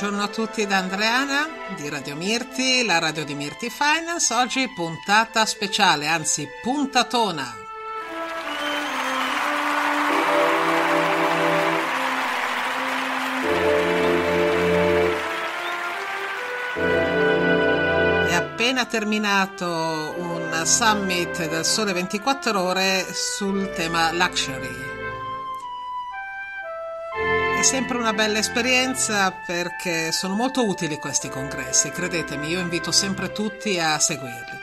buongiorno a tutti da Andreana di Radio Mirti, la radio di Mirti Finance. Oggi puntata speciale, anzi puntatona. È appena terminato un summit del Sole 24 Ore sul tema luxury sempre una bella esperienza perché sono molto utili questi congressi, credetemi, io invito sempre tutti a seguirli.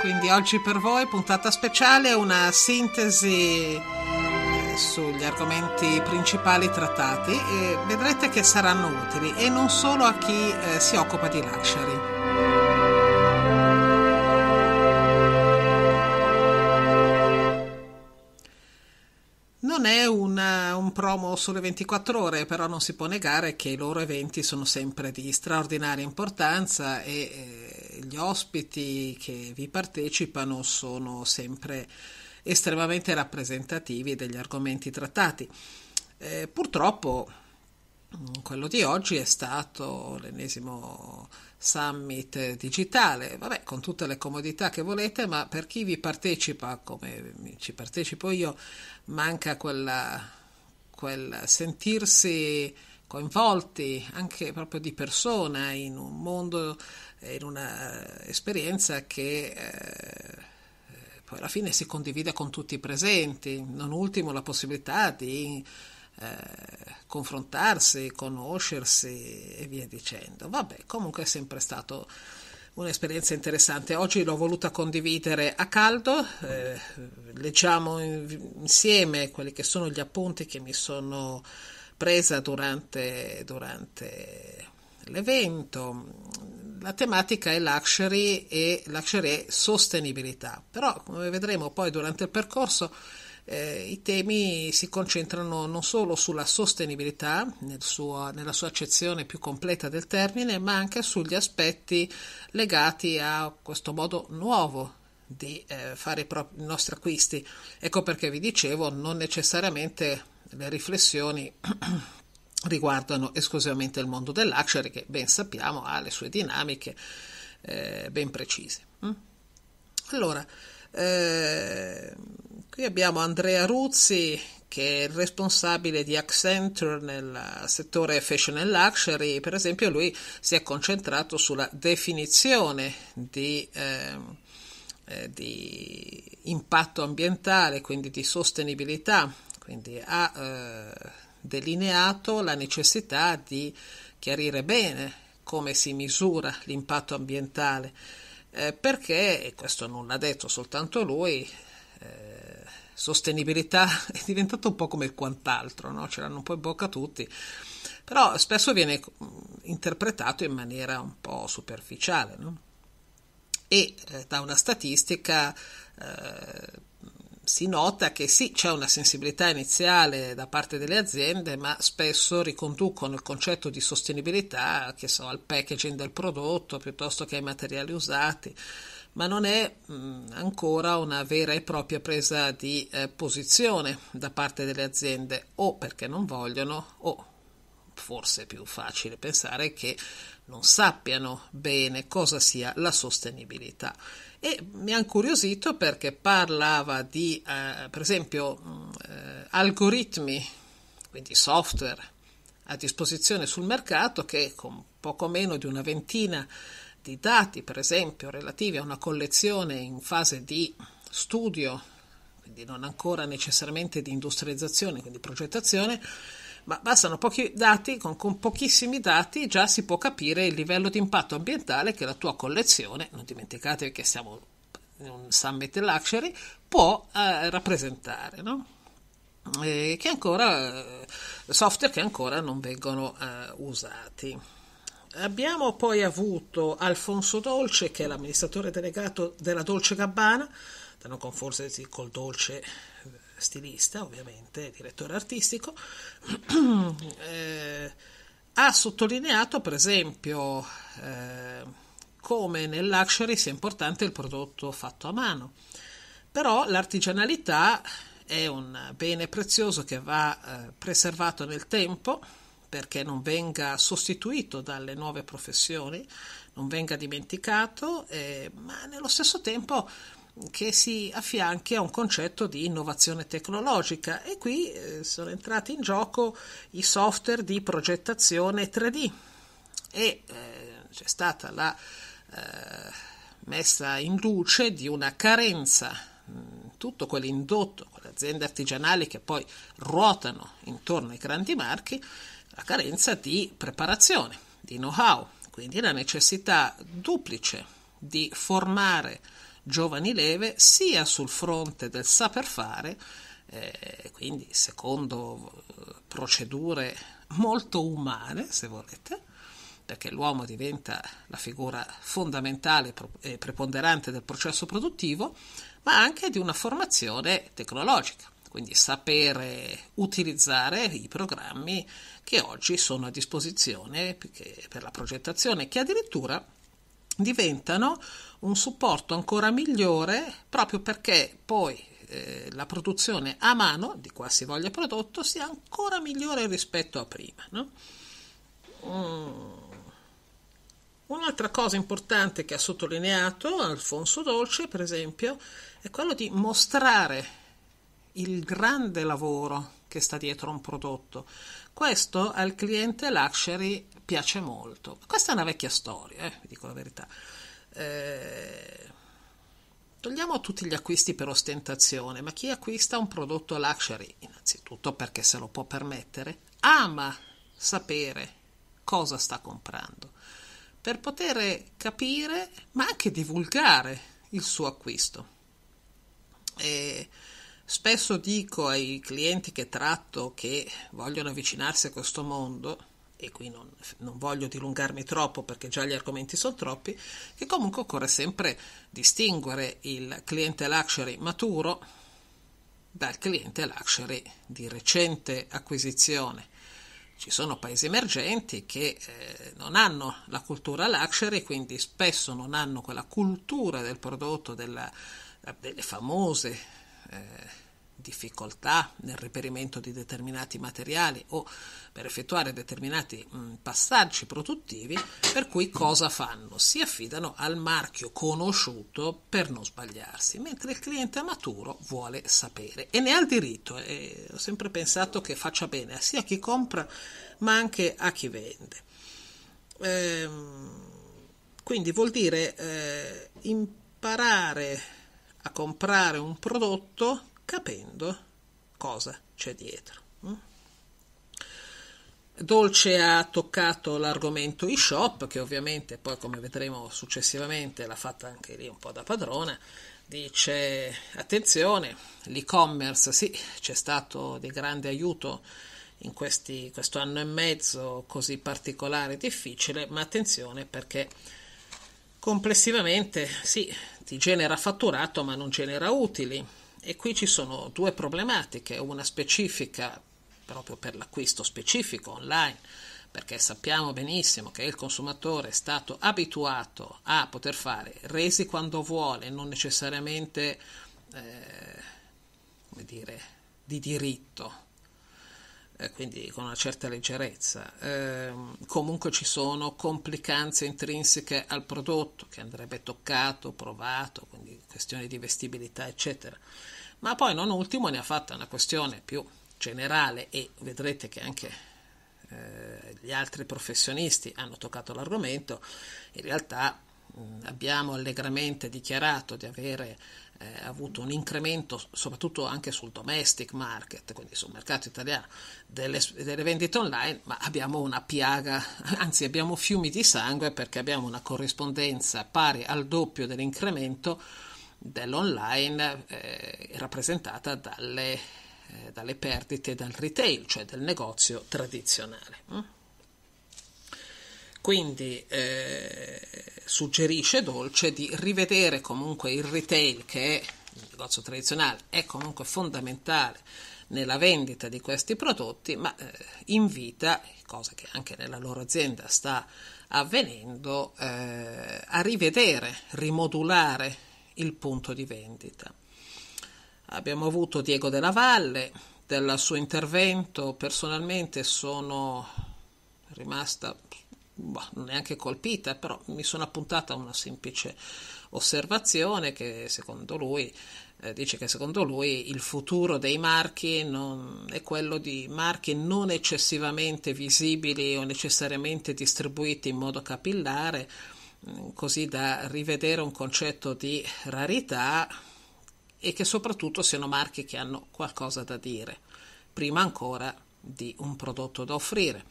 Quindi oggi per voi puntata speciale, una sintesi eh, sugli argomenti principali trattati e vedrete che saranno utili e non solo a chi eh, si occupa di luxury. non è una, eh, un promo sulle 24 ore, però non si può negare che i loro eventi sono sempre di straordinaria importanza e eh, gli ospiti che vi partecipano sono sempre estremamente rappresentativi degli argomenti trattati. Eh, purtroppo mm, quello di oggi è stato l'ennesimo summit digitale, vabbè, con tutte le comodità che volete, ma per chi vi partecipa, come ci partecipo io, manca quella, quel sentirsi coinvolti anche proprio di persona in un mondo, eh, in un'esperienza che eh, poi alla fine si condivide con tutti i presenti, non ultimo la possibilità di eh, confrontarsi, conoscersi e via dicendo. Vabbè, comunque è sempre stato un'esperienza interessante. Oggi l'ho voluta condividere a caldo, eh, leggiamo insieme quelli che sono gli appunti che mi sono presa durante, durante l'evento. La tematica è luxury e luxury è sostenibilità, però come vedremo poi durante il percorso eh, i temi si concentrano non solo sulla sostenibilità, nel suo, nella sua accezione più completa del termine, ma anche sugli aspetti legati a questo modo nuovo di eh, fare i, pro- i nostri acquisti. Ecco perché vi dicevo, non necessariamente le riflessioni riguardano esclusivamente il mondo dell'acciaio, che ben sappiamo ha le sue dinamiche eh, ben precise. Mm? Allora, eh, qui abbiamo Andrea Ruzzi che è il responsabile di Accenture nel settore fashion and luxury, per esempio lui si è concentrato sulla definizione di, ehm, eh, di impatto ambientale, quindi di sostenibilità, quindi ha eh, delineato la necessità di chiarire bene come si misura l'impatto ambientale eh, perché, e questo non l'ha detto soltanto lui, eh, sostenibilità è diventato un po' come il quant'altro, no? ce l'hanno un po' in bocca tutti, però spesso viene mm, interpretato in maniera un po' superficiale. No? E eh, da una statistica eh, si nota che sì, c'è una sensibilità iniziale da parte delle aziende, ma spesso riconducono il concetto di sostenibilità, che so, al packaging del prodotto piuttosto che ai materiali usati, ma non è mh, mm, ancora una vera e propria presa di eh, posizione da parte delle aziende, o perché non vogliono, o forse è più facile pensare che non sappiano bene cosa sia la sostenibilità. E mi ha incuriosito perché parlava di, eh, per esempio, mm, eh, algoritmi, quindi software a disposizione sul mercato che con poco meno di una ventina di dati, per esempio, relativi a una collezione in fase di studio, quindi non ancora necessariamente di industrializzazione, quindi progettazione, ma bastano pochi dati, con, con, pochissimi dati già si può capire il livello di impatto ambientale che la tua collezione, non dimenticate che siamo in un summit luxury, può eh, rappresentare, no? eh, che ancora, eh, software che ancora non vengono eh, usati. Abbiamo poi avuto Alfonso Dolce, che è l'amministratore delegato della Dolce Gabbana, da non confondersi col Dolce eh, stilista, ovviamente direttore artistico, eh, ha sottolineato per esempio eh, come nel luxury sia importante il prodotto fatto a mano, però l'artigianalità è un bene prezioso che va eh, preservato nel tempo perché non venga sostituito dalle nuove professioni, non venga dimenticato, eh, ma nello stesso tempo che si affianchi a un concetto di innovazione tecnologica e qui eh, sono entrati in gioco i software di progettazione 3D e eh, c'è stata la eh, messa in luce di una carenza tutto quell'indotto, quelle aziende artigianali che poi ruotano intorno ai grandi marchi, la carenza di preparazione, di know-how, quindi la necessità duplice di formare giovani leve sia sul fronte del saper fare, eh, quindi secondo eh, procedure molto umane, se volete, perché l'uomo diventa la figura fondamentale e preponderante del processo produttivo, ma anche di una formazione tecnologica, quindi sapere utilizzare i programmi che oggi sono a disposizione per la progettazione, che addirittura diventano un supporto ancora migliore proprio perché poi eh, la produzione a mano di qualsivoglia prodotto sia ancora migliore rispetto a prima. No? Mm. Un'altra cosa importante che ha sottolineato Alfonso Dolce, per esempio, è quello di mostrare il grande lavoro che sta dietro un prodotto. Questo al cliente luxury piace molto. Questa è una vecchia storia, eh, vi dico la verità. Eh, togliamo tutti gli acquisti per ostentazione, ma chi acquista un prodotto luxury, innanzitutto perché se lo può permettere, ama sapere cosa sta comprando per poter capire, ma anche divulgare il suo acquisto. E spesso dico ai clienti che tratto che vogliono avvicinarsi a questo mondo e qui non, non, voglio dilungarmi troppo perché già gli argomenti sono troppi, che comunque occorre sempre distinguere il cliente luxury maturo dal cliente luxury di recente acquisizione. Ci sono paesi emergenti che eh, non hanno la cultura luxury, quindi spesso non hanno quella cultura del prodotto, della, delle famose eh, difficoltà nel reperimento di determinati materiali o per effettuare determinati mh, passaggi produttivi, per cui cosa fanno? Si affidano al marchio conosciuto per non sbagliarsi, mentre il cliente maturo vuole sapere e ne ha il diritto. E ho sempre pensato che faccia bene sia a chi compra ma anche a chi vende. Ehm, quindi vuol dire eh, imparare a comprare un prodotto capendo cosa c'è dietro. Mm? Dolce ha toccato l'argomento e-shop, che ovviamente poi, come vedremo successivamente, l'ha fatta anche lì un po' da padrona. Dice: Attenzione, l'e-commerce sì, c'è stato di grande aiuto in questi, questo anno e mezzo così particolare e difficile, ma attenzione perché complessivamente sì, ti genera fatturato, ma non genera utili e qui ci sono due problematiche, una specifica proprio per l'acquisto specifico online, perché sappiamo benissimo che il consumatore è stato abituato a poter fare resi quando vuole, non necessariamente eh, come dire, di diritto, eh, quindi con una certa leggerezza. Eh, comunque ci sono complicanze intrinseche al prodotto che andrebbe toccato, provato, quindi questioni di vestibilità, eccetera. Ma poi, non ultimo, ne ha fatta una questione più generale e vedrete che anche eh, gli altri professionisti hanno toccato l'argomento. In realtà mh, abbiamo allegramente dichiarato di avere eh, avuto un incremento soprattutto anche sul domestic market, quindi sul mercato italiano, delle, delle vendite online, ma abbiamo una piaga, anzi abbiamo fiumi di sangue perché abbiamo una corrispondenza pari al doppio dell'incremento dell'online eh, rappresentata dalle, eh, dalle, perdite dal retail, cioè del negozio tradizionale. Mm. Quindi eh, suggerisce Dolce di rivedere comunque il retail, che è il negozio tradizionale, è comunque fondamentale nella vendita di questi prodotti, ma eh, invita, cosa che anche nella loro azienda sta avvenendo, eh, a rivedere, rimodulare il punto di vendita. Abbiamo avuto Diego della Valle, del suo intervento personalmente sono rimasta boh, non neanche colpita, però mi sono appuntata a una semplice osservazione che secondo lui eh, dice che secondo lui il futuro dei marchi non, è quello di marchi non eccessivamente visibili o necessariamente distribuiti in modo capillare, mm, così da rivedere un concetto di rarità e che soprattutto siano marchi che hanno qualcosa da dire, prima ancora di un prodotto da offrire.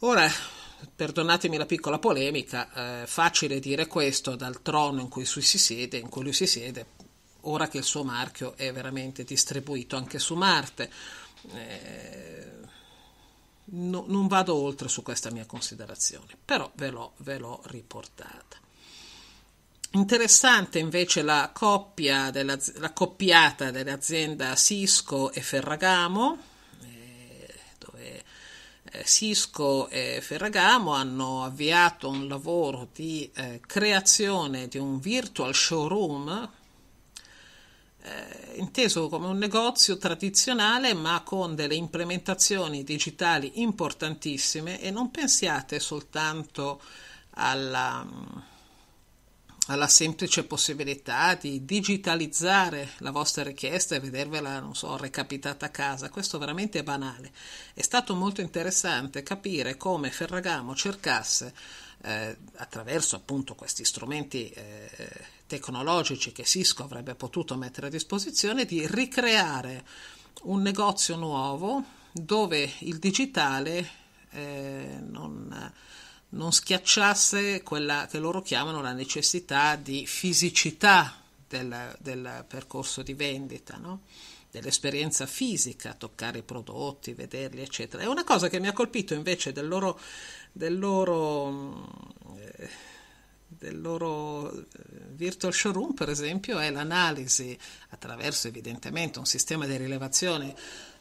Ora, perdonatemi la piccola polemica, eh, facile dire questo dal trono in cui, siede, in cui lui si siede, ora che il suo marchio è veramente distribuito anche su Marte. Eh, no, non vado oltre su questa mia considerazione, però ve l'ho, ve l'ho riportata. Interessante invece la, coppia della, la coppiata dell'azienda Cisco e Ferragamo, Cisco eh, e Ferragamo hanno avviato un lavoro di eh, creazione di un virtual showroom eh, inteso come un negozio tradizionale ma con delle implementazioni digitali importantissime e non pensiate soltanto alla mm, alla semplice possibilità di digitalizzare la vostra richiesta e vedervela, non so, recapitata a casa. Questo veramente è banale. È stato molto interessante capire come Ferragamo cercasse eh, attraverso appunto questi strumenti eh, tecnologici che Cisco avrebbe potuto mettere a disposizione di ricreare un negozio nuovo dove il digitale eh, non non schiacciasse quella che loro chiamano la necessità di fisicità del, del percorso di vendita, no? dell'esperienza fisica, toccare i prodotti, vederli, eccetera. E una cosa che mi ha colpito invece del loro, del loro, eh, del loro eh, virtual showroom, per esempio, è l'analisi attraverso evidentemente un sistema di rilevazione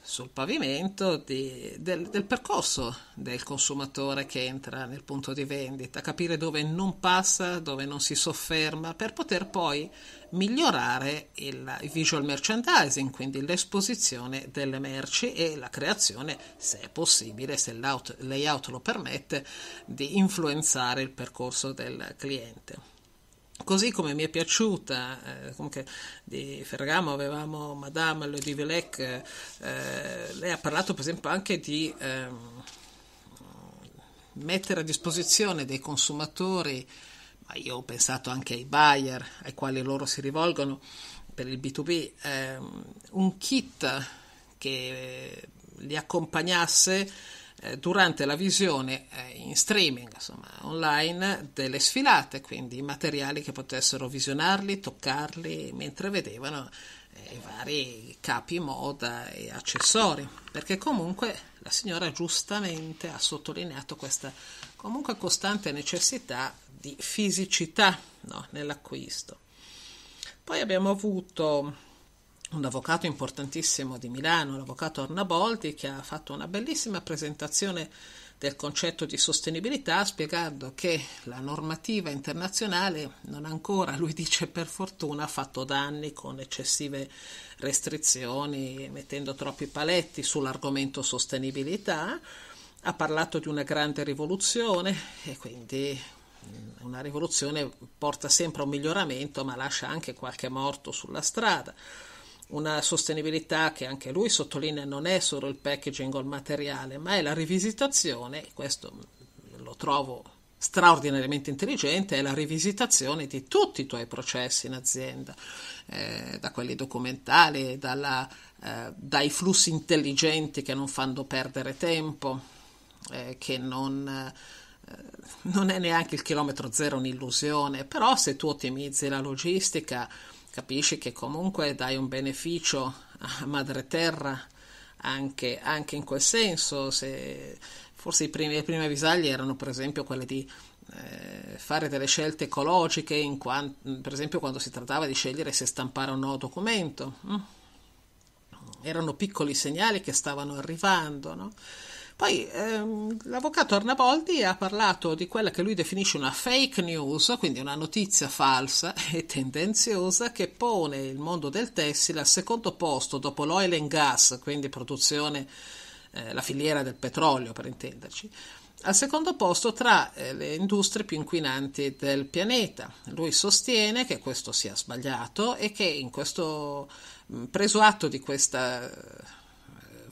sul pavimento di, del, del, percorso del consumatore che entra nel punto di vendita, capire dove non passa, dove non si sofferma, per poter poi migliorare il, visual merchandising, quindi l'esposizione delle merci e la creazione, se è possibile, se il layout lo permette, di influenzare il percorso del cliente. Così come mi è piaciuta, eh, comunque di Ferragamo avevamo Madame Le Divelec, eh, eh, lei ha parlato per esempio anche di eh, mettere a disposizione dei consumatori, ma io ho pensato anche ai buyer ai quali loro si rivolgono per il B2B, eh, un kit che eh, li accompagnasse eh, durante la visione eh, in streaming, insomma, online delle sfilate, quindi materiali che potessero visionarli, toccarli mentre vedevano eh, i vari capi moda e accessori, perché comunque la signora giustamente ha sottolineato questa comunque costante necessità di fisicità no, nell'acquisto. Poi abbiamo avuto un avvocato importantissimo di Milano, l'avvocato Arnaboldi, che ha fatto una bellissima presentazione del concetto di sostenibilità spiegando che la normativa internazionale non ancora, lui dice per fortuna, ha fatto danni con eccessive restrizioni, mettendo troppi paletti sull'argomento sostenibilità, ha parlato di una grande rivoluzione e quindi mm, una rivoluzione porta sempre a un miglioramento ma lascia anche qualche morto sulla strada una sostenibilità che anche lui sottolinea non è solo il packaging o il materiale, ma è la rivisitazione, questo lo trovo straordinariamente intelligente, è la rivisitazione di tutti i tuoi processi in azienda, eh, da quelli documentali, dalla, eh, dai flussi intelligenti che non fanno perdere tempo, eh, che non eh, non è neanche il chilometro zero un'illusione, però se tu ottimizzi la logistica capisci che comunque dai un beneficio a madre terra anche, anche in quel senso. Se, forse primi, le prime avvisaglie erano per esempio quelle di eh, fare delle scelte ecologiche, quant- per esempio quando si trattava di scegliere se stampare o no documento. Mm? Erano piccoli segnali che stavano arrivando, no? Poi ehm, l'avvocato Arnaboldi ha parlato di quella che lui definisce una fake news, quindi una notizia falsa e tendenziosa che pone il mondo del tessile al secondo posto dopo l'oil and gas, quindi produzione, eh, la filiera del petrolio per intenderci, al secondo posto tra eh, le industrie più inquinanti del pianeta. Lui sostiene che questo sia sbagliato e che in questo preso atto di questa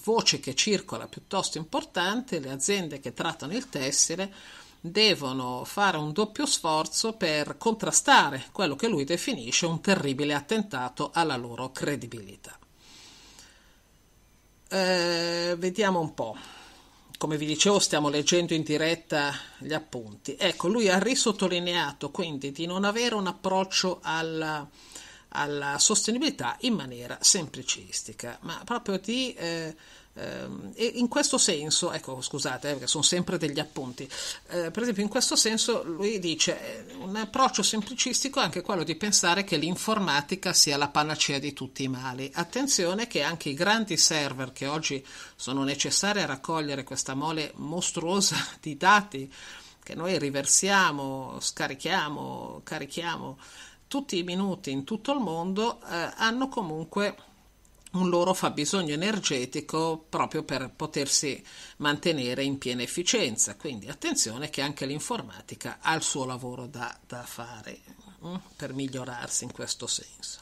voce che circola piuttosto importante, le aziende che trattano il tessile devono fare un doppio sforzo per contrastare quello che lui definisce un terribile attentato alla loro credibilità. Eh, vediamo un po'. Come vi dicevo, stiamo leggendo in diretta gli appunti. Ecco, lui ha risottolineato quindi di non avere un approccio alla, alla sostenibilità in maniera semplicistica, ma proprio di... Eh, ehm, e in questo senso, ecco scusate eh, perché sono sempre degli appunti, eh, per esempio in questo senso lui dice eh, un approccio semplicistico è anche quello di pensare che l'informatica sia la panacea di tutti i mali. Attenzione che anche i grandi server che oggi sono necessari a raccogliere questa mole mostruosa di dati che noi riversiamo, scarichiamo, carichiamo tutti i minuti in tutto il mondo eh, hanno comunque un loro fabbisogno energetico proprio per potersi mantenere in piena efficienza. Quindi attenzione che anche l'informatica ha il suo lavoro da, da fare mh, mm, per migliorarsi in questo senso.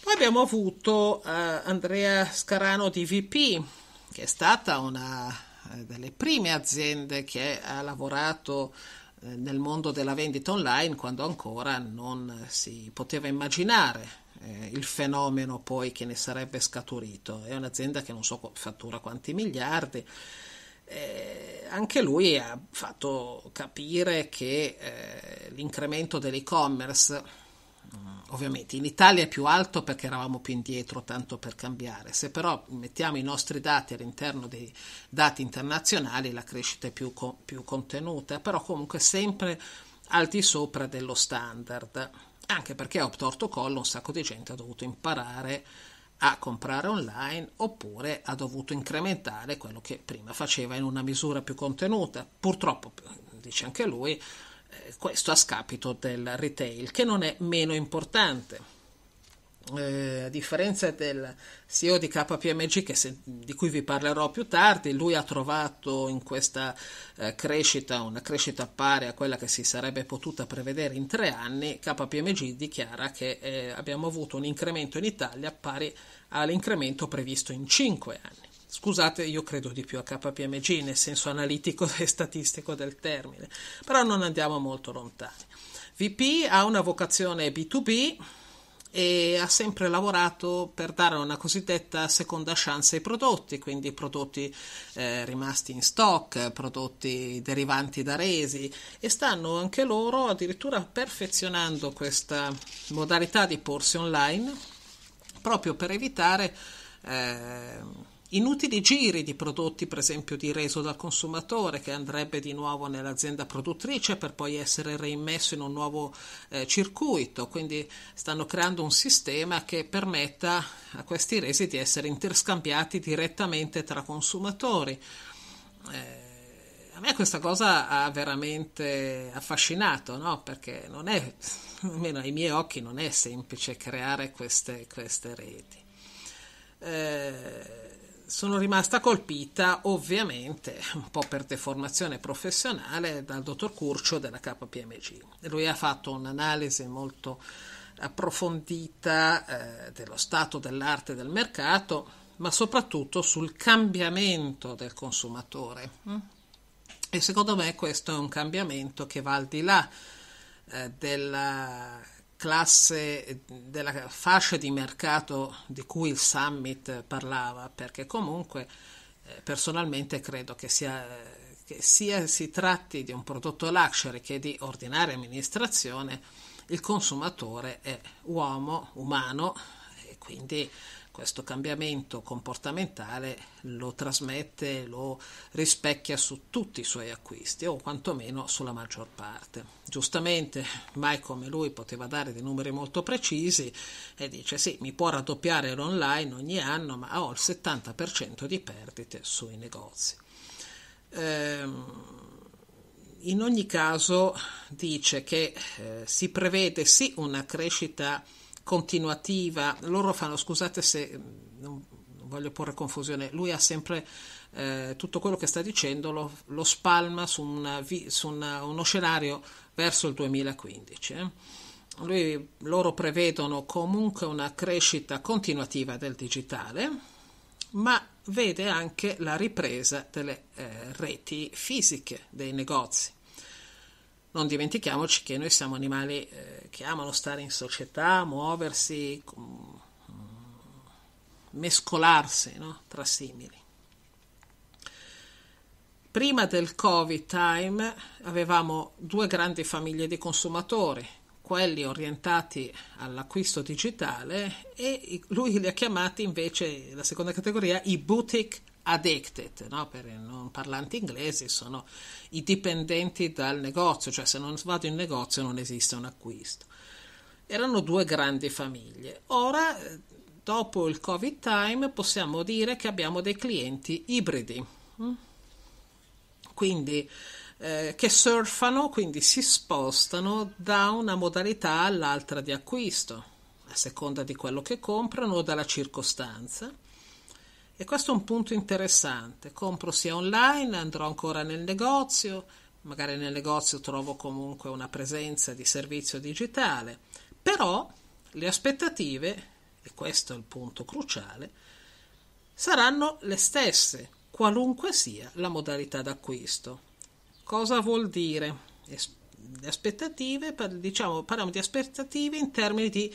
Poi abbiamo avuto eh, Andrea Scarano di VP, che è stata una eh, delle prime aziende che ha lavorato eh, nel mondo della vendita online quando ancora non eh, si poteva immaginare eh, il fenomeno poi che ne sarebbe scaturito. È un'azienda che non so fattura quanti miliardi. Eh, anche lui ha fatto capire che eh, l'incremento dell'e-commerce Ovviamente in Italia è più alto perché eravamo più indietro, tanto per cambiare. Se però mettiamo i nostri dati all'interno dei dati internazionali, la crescita è più, co- più contenuta, però comunque sempre al di sopra dello standard. Anche perché a torto collo un sacco di gente ha dovuto imparare a comprare online oppure ha dovuto incrementare quello che prima faceva in una misura più contenuta. Purtroppo, dice anche lui, questo a scapito del retail, che non è meno importante. Eh, a differenza del CEO di KPMG se, di cui vi parlerò più tardi, lui ha trovato in questa eh, crescita una crescita pari a quella che si sarebbe potuta prevedere in tre anni. KPMG dichiara che eh, abbiamo avuto un incremento in Italia pari all'incremento previsto in cinque anni. Scusate, io credo di più a KPMG nel senso analitico e statistico del termine, però non andiamo molto lontani. VP ha una vocazione B2B e ha sempre lavorato per dare una cosiddetta seconda chance ai prodotti, quindi prodotti eh, rimasti in stock, prodotti derivanti da resi e stanno anche loro addirittura perfezionando questa modalità di porsi online proprio per evitare eh, Inutili giri di prodotti, per esempio, di reso dal consumatore che andrebbe di nuovo nell'azienda produttrice per poi essere reimmesso in un nuovo eh, circuito. Quindi stanno creando un sistema che permetta a questi resi di essere interscambiati direttamente tra consumatori. Eh, a me questa cosa ha veramente affascinato, no? perché non è, almeno ai miei occhi, non è semplice creare queste, queste reti. Eh, sono rimasta colpita ovviamente un po' per deformazione professionale dal dottor Curcio della KPMG. Lui ha fatto un'analisi molto approfondita eh, dello stato dell'arte del mercato, ma soprattutto sul cambiamento del consumatore. E secondo me questo è un cambiamento che va al di là eh, della classe, eh, della fascia di mercato di cui il summit parlava, perché comunque eh, personalmente credo che sia eh, che sia si tratti di un prodotto luxury che di ordinaria amministrazione, il consumatore è uomo, umano, quindi questo cambiamento comportamentale lo trasmette, lo rispecchia su tutti i suoi acquisti o quantomeno sulla maggior parte. Giustamente, mai come lui poteva dare dei numeri molto precisi e dice sì, mi può raddoppiare l'online ogni anno, ma ho il 70% di perdite sui negozi. Ehm, in ogni caso dice che eh, si prevede sì una crescita continuativa. Loro fanno, scusate se mm, non voglio porre confusione, lui ha sempre eh, tutto quello che sta dicendo, lo, lo spalma su, una, su una, uno scenario verso il 2015. Eh. Lui, loro prevedono comunque una crescita continuativa del digitale, ma vede anche la ripresa delle eh, reti fisiche dei negozi. Non dimentichiamoci che noi siamo animali eh, che amano stare in società, muoversi, mm, mescolarsi no? tra simili. Prima del Covid time avevamo due grandi famiglie di consumatori, quelli orientati all'acquisto digitale e lui li ha chiamati invece la seconda categoria i boutique addicted, no? per i non parlanti inglesi, sono i dipendenti dal negozio, cioè se non vado in negozio non esiste un acquisto. Erano due grandi famiglie. Ora, dopo il Covid time, possiamo dire che abbiamo dei clienti ibridi, mm? quindi eh, che surfano, quindi si spostano da una modalità all'altra di acquisto, a seconda di quello che comprano o dalla circostanza e questo è un punto interessante. Compro sia online, andrò ancora nel negozio, magari nel negozio trovo comunque una presenza di servizio digitale, però le aspettative, e questo è il punto cruciale, saranno le stesse, qualunque sia la modalità d'acquisto. Cosa vuol dire? Le aspettative, diciamo, parliamo di aspettative in termini di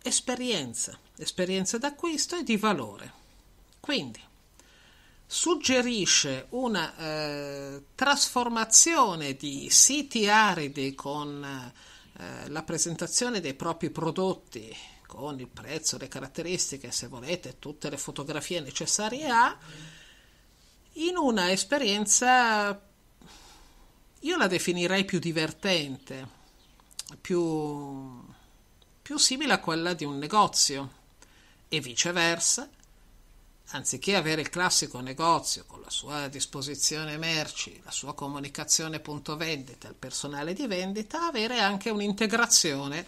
esperienza, esperienza d'acquisto e di valore. Quindi suggerisce una eh, trasformazione di siti aridi con eh, la presentazione dei propri prodotti, con il prezzo, le caratteristiche, se volete, tutte le fotografie necessarie a, in una esperienza, io la definirei più divertente, più, più simile a quella di un negozio e viceversa anziché avere il classico negozio con la sua disposizione merci, la sua comunicazione punto vendita, il personale di vendita, avere anche un'integrazione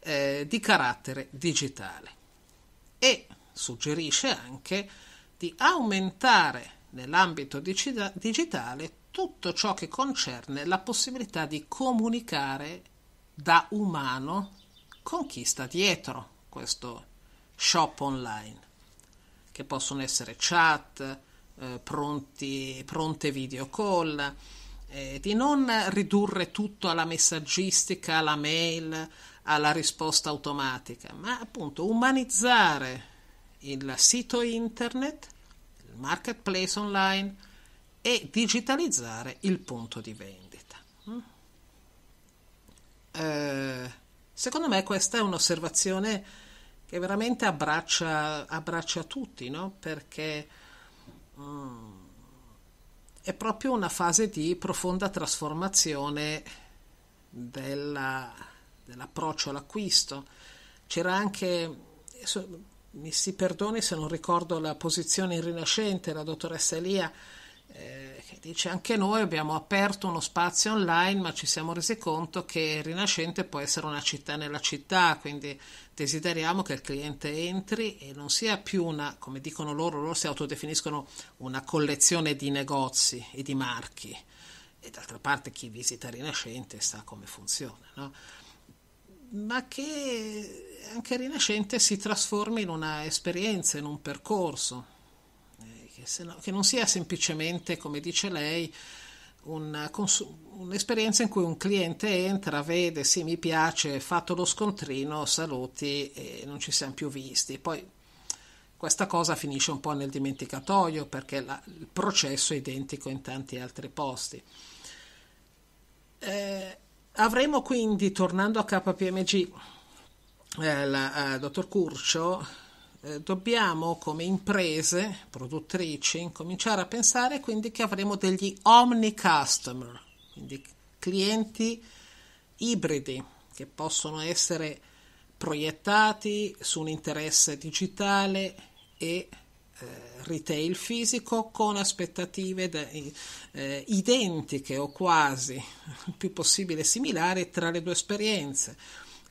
eh, di carattere digitale. E suggerisce anche di aumentare nell'ambito digitale tutto ciò che concerne la possibilità di comunicare da umano con chi sta dietro questo shop online che possono essere chat, eh, pronti, pronte video call, eh, di non ridurre tutto alla messaggistica, alla mail, alla risposta automatica, ma appunto umanizzare il sito internet, il marketplace online e digitalizzare il punto di vendita. Mm? Eh, secondo me questa è un'osservazione che veramente abbraccia, abbraccia tutti, no? perché mm, è proprio una fase di profonda trasformazione della, dell'approccio all'acquisto. C'era anche, mi si perdoni se non ricordo la posizione in Rinascente, la dottoressa Elia eh, che dice anche noi abbiamo aperto uno spazio online ma ci siamo resi conto che Rinascente può essere una città nella città, quindi desideriamo che il cliente entri e non sia più una, come dicono loro, loro si autodefiniscono una collezione di negozi e di marchi e d'altra parte chi visita Rinascente sa come funziona, no? ma che anche Rinascente si trasformi in una esperienza, in un percorso che, no, che non sia semplicemente, come dice lei, Consu- un'esperienza in cui un cliente entra, vede, sì, mi piace, fatto lo scontrino, saluti e non ci siamo più visti. Poi questa cosa finisce un po' nel dimenticatoio perché la- il processo è identico in tanti altri posti. Eh, avremo quindi, tornando a KPMG, eh, la, eh, dottor Curcio, eh, dobbiamo come imprese produttrici cominciare a pensare quindi che avremo degli omni customer, quindi clienti ibridi che possono essere proiettati su un interesse digitale e eh, retail fisico con aspettative de, eh, identiche o quasi il più possibile similari tra le due esperienze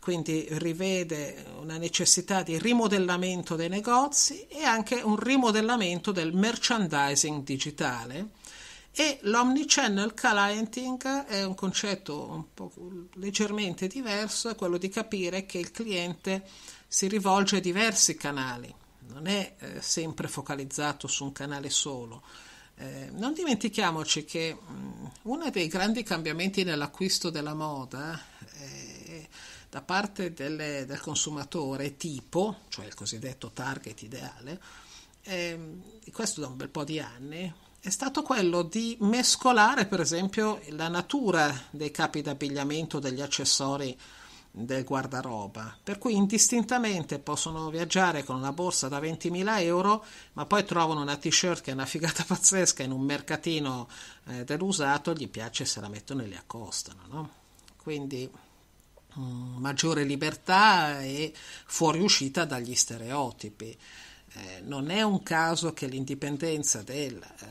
quindi rivede una necessità di rimodellamento dei negozi e anche un rimodellamento del merchandising digitale. E l'omnichannel clienting è un concetto un po' leggermente diverso, è quello di capire che il cliente si rivolge a diversi canali, non è eh, sempre focalizzato su un canale solo. Eh, non dimentichiamoci che mh, mm, uno dei grandi cambiamenti nell'acquisto della moda eh, da parte delle, del consumatore tipo, cioè il cosiddetto target ideale, ehm, questo da un bel po' di anni, è stato quello di mescolare per esempio la natura dei capi d'abbigliamento, degli accessori del guardaroba, per cui indistintamente possono viaggiare con una borsa da 20.000 euro, ma poi trovano una t-shirt che è una figata pazzesca in un mercatino eh, dell'usato, gli piace se la mettono e li accostano. No? Quindi Mm, maggiore libertà e fuoriuscita dagli stereotipi. Eh, non è un caso che l'indipendenza del, eh,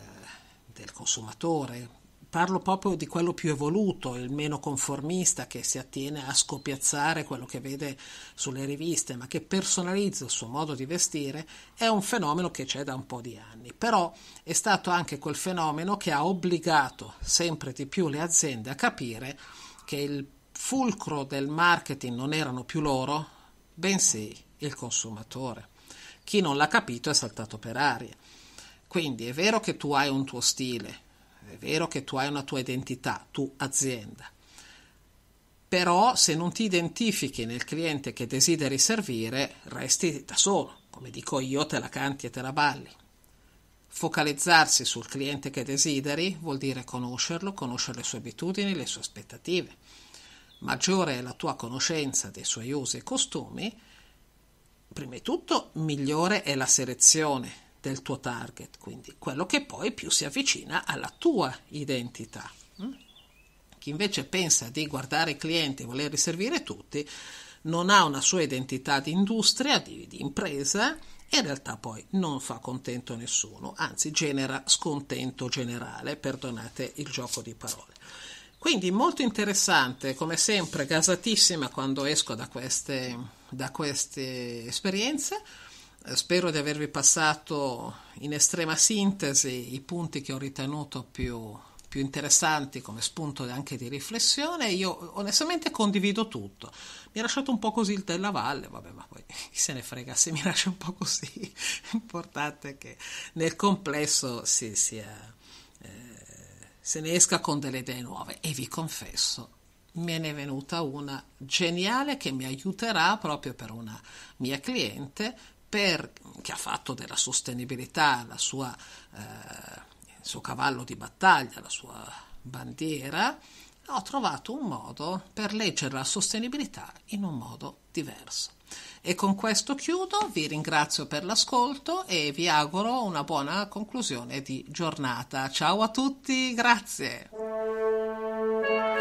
del consumatore, parlo proprio di quello più evoluto, il meno conformista che si attiene a scopiazzare quello che vede sulle riviste, ma che personalizza il suo modo di vestire, è un fenomeno che c'è da un po' di anni. Però è stato anche quel fenomeno che ha obbligato sempre di più le aziende a capire che il fulcro del marketing non erano più loro, bensì il consumatore. Chi non l'ha capito è saltato per aria. Quindi è vero che tu hai un tuo stile, è vero che tu hai una tua identità, tu azienda. Però se non ti identifichi nel cliente che desideri servire, resti da solo. Come dico io, te la canti e te la balli. Focalizzarsi sul cliente che desideri vuol dire conoscerlo, conoscere le sue abitudini, le sue aspettative maggiore è la tua conoscenza dei suoi usi e costumi, prima di tutto migliore è la selezione del tuo target, quindi quello che poi più si avvicina alla tua identità. Mm? Chi invece pensa di guardare i clienti e volerli servire tutti, non ha una sua identità di industria, di, di impresa e in realtà poi non fa contento nessuno, anzi genera scontento generale, perdonate il gioco di parole. Quindi molto interessante, come sempre, gasatissima quando esco da queste, da queste esperienze. Eh, spero di avervi passato in estrema sintesi i punti che ho ritenuto più, più interessanti come spunto anche di riflessione. Io onestamente condivido tutto. Mi ha lasciato un po' così il Della Valle, vabbè, ma poi chi se ne frega se mi lascia un po' così. L'importante è che nel complesso si sia se ne esca con delle idee nuove. E vi confesso, me ne è venuta una geniale che mi aiuterà proprio per una mia cliente per, che ha fatto della sostenibilità sua, eh, il suo cavallo di battaglia, la sua bandiera. Ho trovato un modo per leggere la sostenibilità in un modo diverso. E con questo chiudo, vi ringrazio per l'ascolto e vi auguro una buona conclusione di giornata. Ciao a tutti, grazie.